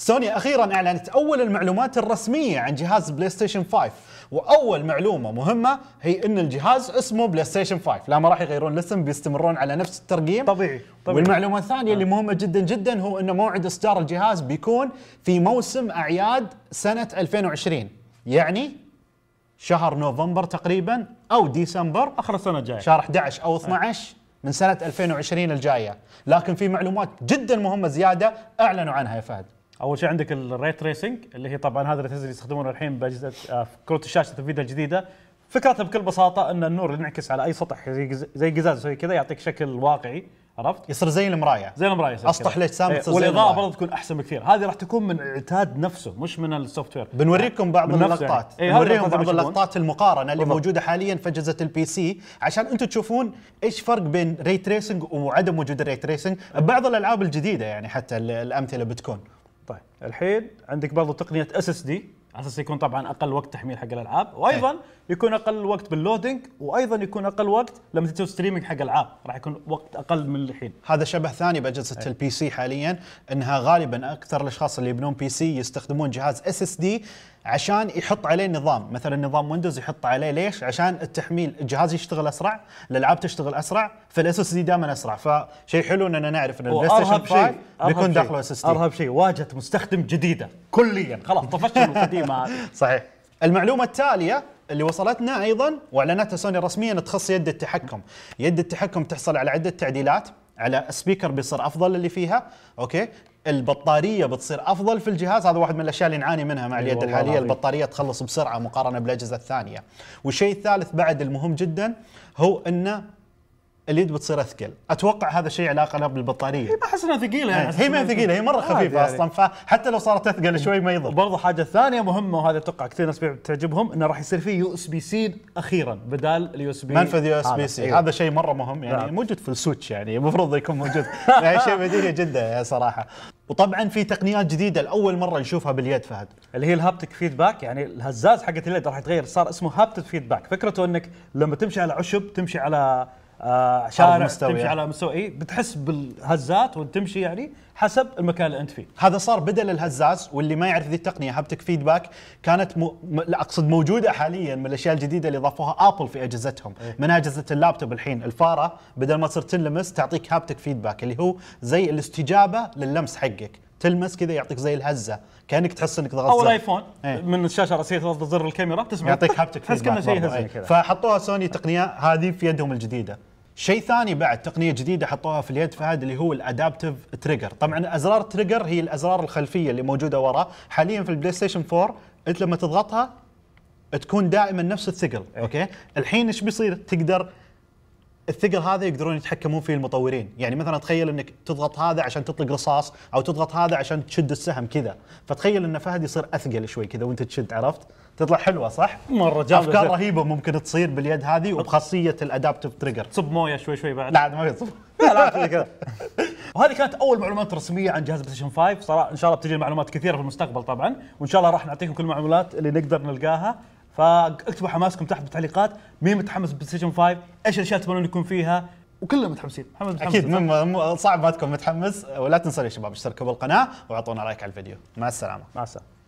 سوني اخيرا اعلنت اول المعلومات الرسميه عن جهاز بلاي ستيشن 5 واول معلومه مهمه هي ان الجهاز اسمه بلاي ستيشن 5 لا ما راح يغيرون الاسم بيستمرون على نفس الترقيم طبيعي, طبيعي. والمعلومه الثانيه آه. اللي مهمه جدا جدا هو ان موعد اصدار الجهاز بيكون في موسم اعياد سنه 2020 يعني شهر نوفمبر تقريبا او ديسمبر اخر السنه الجايه شهر 11 او 12 آه. من سنه 2020 الجايه لكن في معلومات جدا مهمه زياده اعلنوا عنها يا فهد اول شيء عندك الريت تريسنج اللي هي طبعا هذا اللي يستخدمونه الحين باجهزه كروت الشاشه الفيديو الجديده فكرتها بكل بساطه ان النور اللي ينعكس على اي سطح زي زي قزاز زي كذا يعطيك شكل واقعي عرفت؟ يصير زي المرايه زي المرايه اسطح ليش سام تصير إيه، والاضاءه برضه تكون احسن بكثير، هذه راح تكون من العتاد نفسه مش من السوفت وير بنوريكم بعض يعني. اللقطات يعني. بنوريهم بعض اللقطات المقارنه اللي موجوده حاليا في اجهزه البي سي عشان انتم تشوفون ايش فرق بين ري تريسنج وعدم وجود الري تريسنج ببعض الالعاب الجديده يعني حتى الامثله بتكون طيب الحين عندك برضو تقنيه اس اس دي على اساس يكون طبعا اقل وقت تحميل حق الالعاب وايضا يكون اقل وقت باللودنج وايضا يكون اقل وقت لما تسوي ستريمنج حق العاب راح يكون وقت اقل من الحين هذا شبه ثاني باجهزه إيه. البي سي حاليا انها غالبا اكثر الاشخاص اللي يبنون بي سي يستخدمون جهاز اس اس دي عشان يحط عليه نظام مثلا نظام ويندوز يحط عليه ليش عشان التحميل الجهاز يشتغل اسرع الالعاب تشتغل اسرع فالاس اس دي دائما اسرع فشيء حلو اننا نعرف ان البلاي ستيشن 5 بيكون داخله اس اس دي ارهب شيء واجهه مستخدم جديده كليا خلاص طفشت القديمه هذه صحيح المعلومه التاليه اللي وصلتنا ايضا واعلنتها سوني رسميا تخص يد التحكم يد التحكم تحصل على عده تعديلات على سبيكر بيصير افضل اللي فيها اوكي البطاريه بتصير افضل في الجهاز هذا واحد من الاشياء اللي نعاني منها مع اليد أيوة، الحاليه البطاريه تخلص بسرعه مقارنه بالاجهزه الثانيه والشيء الثالث بعد المهم جدا هو انه اليد بتصير اثقل، اتوقع هذا الشيء علاقه لها بالبطاريه. هي ما احس انها ثقيله يعني إيه، هي ما ثقيله هي مره خفيفه يعني. اصلا فحتى لو صارت اثقل شوي ما يضر. برضه حاجه ثانيه مهمه وهذه اتوقع كثير ناس بتعجبهم انه راح يصير فيه يو اس بي سي اخيرا بدال اليو اس بي منفذ يو اس بي سي هذا أيوه. شيء مره مهم يعني نعم. موجود في السويتش يعني المفروض يكون موجود يعني شيء بديهي جدا صراحه. وطبعا في تقنيات جديده لاول مره نشوفها باليد فهد اللي هي الهابتك فيدباك يعني الهزاز حقت اليد راح يتغير صار اسمه هابتك فيدباك فكرته انك لما تمشي على عشب تمشي على آه، شارع تمشي على مستوى اي بتحس بالهزات وانت تمشي يعني حسب المكان اللي انت فيه هذا صار بدل الهزاز واللي ما يعرف ذي التقنيه هابتك فيدباك كانت مو لا اقصد موجوده حاليا من الاشياء الجديده اللي ضافوها ابل في اجهزتهم إيه؟ من اجهزه اللابتوب الحين الفاره بدل ما تصير تلمس تعطيك هابتك فيدباك اللي هو زي الاستجابه لللمس حقك تلمس كذا يعطيك زي الهزه كانك تحس انك ضغطت او الايفون ايه؟ من الشاشه الرئيسيه تضغط زر الكاميرا تسمع يعطيك هابتك تحس كانه شيء إيه فحطوها سوني تقنيه هذه في يدهم الجديده شيء ثاني بعد تقنيه جديده حطوها في اليد فهد اللي هو الادابتيف تريجر طبعا ازرار تريجر هي الازرار الخلفيه اللي موجوده ورا حاليا في البلاي ستيشن 4 انت لما تضغطها تكون دائما نفس الثقل اوكي الحين ايش بيصير تقدر الثقل هذا يقدرون يتحكمون فيه المطورين يعني مثلا تخيل انك تضغط هذا عشان تطلق رصاص او تضغط هذا عشان تشد السهم كذا فتخيل ان فهد يصير اثقل شوي كذا وانت تشد عرفت تطلع حلوه صح مره جامده افكار زي. رهيبه ممكن تصير باليد هذه وبخاصيه الادابتيف تريجر تصب مويه شوي شوي بعد لا ما تصب لا كذا وهذه كانت اول معلومات رسميه عن جهاز بلايستيشن 5 صراحه ان شاء الله بتجي معلومات كثيره في المستقبل طبعا وان شاء الله راح نعطيكم كل المعلومات اللي نقدر نلقاها فاكتبوا حماسكم تحت بالتعليقات مين متحمس ستيشن 5 ايش الاشياء تبغون يكون فيها وكلنا متحمسين محمد متحمس اكيد مم صعب ما تكون متحمس ولا تنسوا يا شباب اشتركوا بالقناه واعطونا رايك على الفيديو مع السلامه مع السلامه